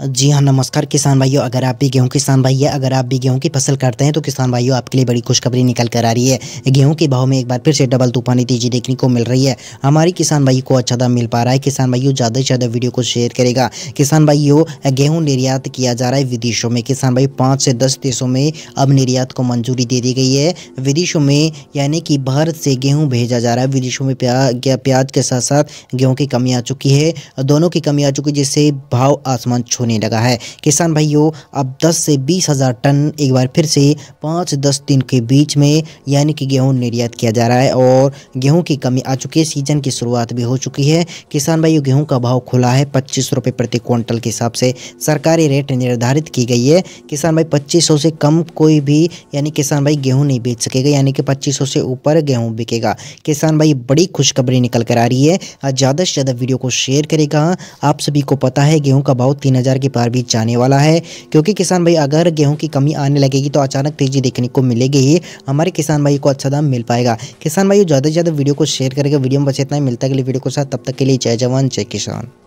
जी हाँ नमस्कार किसान भाइयों अगर आप भी गेहूं किसान भाई है अगर आप भी गेहूं की फसल करते हैं तो किसान भाइयों आपके लिए बड़ी खुशखबरी निकल कर आ रही है गेहूं के भाव में एक बार फिर से डबल तूफानी तेजी देखने को मिल रही है हमारे किसान भाई को अच्छा दाम मिल पा रहा है किसान भाइयों ज़्यादा से ज़्यादा वीडियो को शेयर करेगा किसान भाइयों गेहूँ निर्यात किया जा रहा है विदेशों में किसान भाई पाँच से दस देशों में अब निर्यात को मंजूरी दे दी गई है विदेशों में यानी कि भारत से गेहूँ भेजा जा रहा है विदेशों में प्याज के साथ साथ गेहूँ की कमी आ चुकी है दोनों की कमी आ चुकी है जिससे भाव आसमान छोड़ होने लगा है किसान भाइयों अब दस से बीस हज़ार टन एक बार फिर से पाँच दस दिन के बीच में यानी कि गेहूं निर्यात किया जा रहा है और गेहूँ की कमी आ चुकी है सीजन की शुरुआत भी हो चुकी है किसान भाइयों गेहूं का भाव खुला है पच्चीस रुपये प्रति क्विंटल के हिसाब से सरकारी रेट निर्धारित की गई है किसान भाई पच्चीस से कम कोई भी यानी किसान भाई गेहूँ नहीं बेच सकेगा यानी कि पच्चीस से ऊपर गेहूँ बिकेगा किसान भाई बड़ी खुशखबरी निकल कर आ रही है ज़्यादा से ज़्यादा वीडियो को शेयर करेगा आप सभी को पता है गेहूँ का भाव तीन हज़ार हज़ार के पार भी जाने वाला है क्योंकि किसान भाई अगर गेहूँ की कमी आने लगेगी तो अचानक तेज़ी देखने को मिलेगी ही हमारे किसान भाई को अच्छा दाम मिल पाएगा किसान भाई ज़्यादा से ज़्यादा वीडियो को शेयर करेगा वीडियो में बस इतना ही मिलता है अगले वीडियो के साथ तब तक के लिए जय जवान जय किसान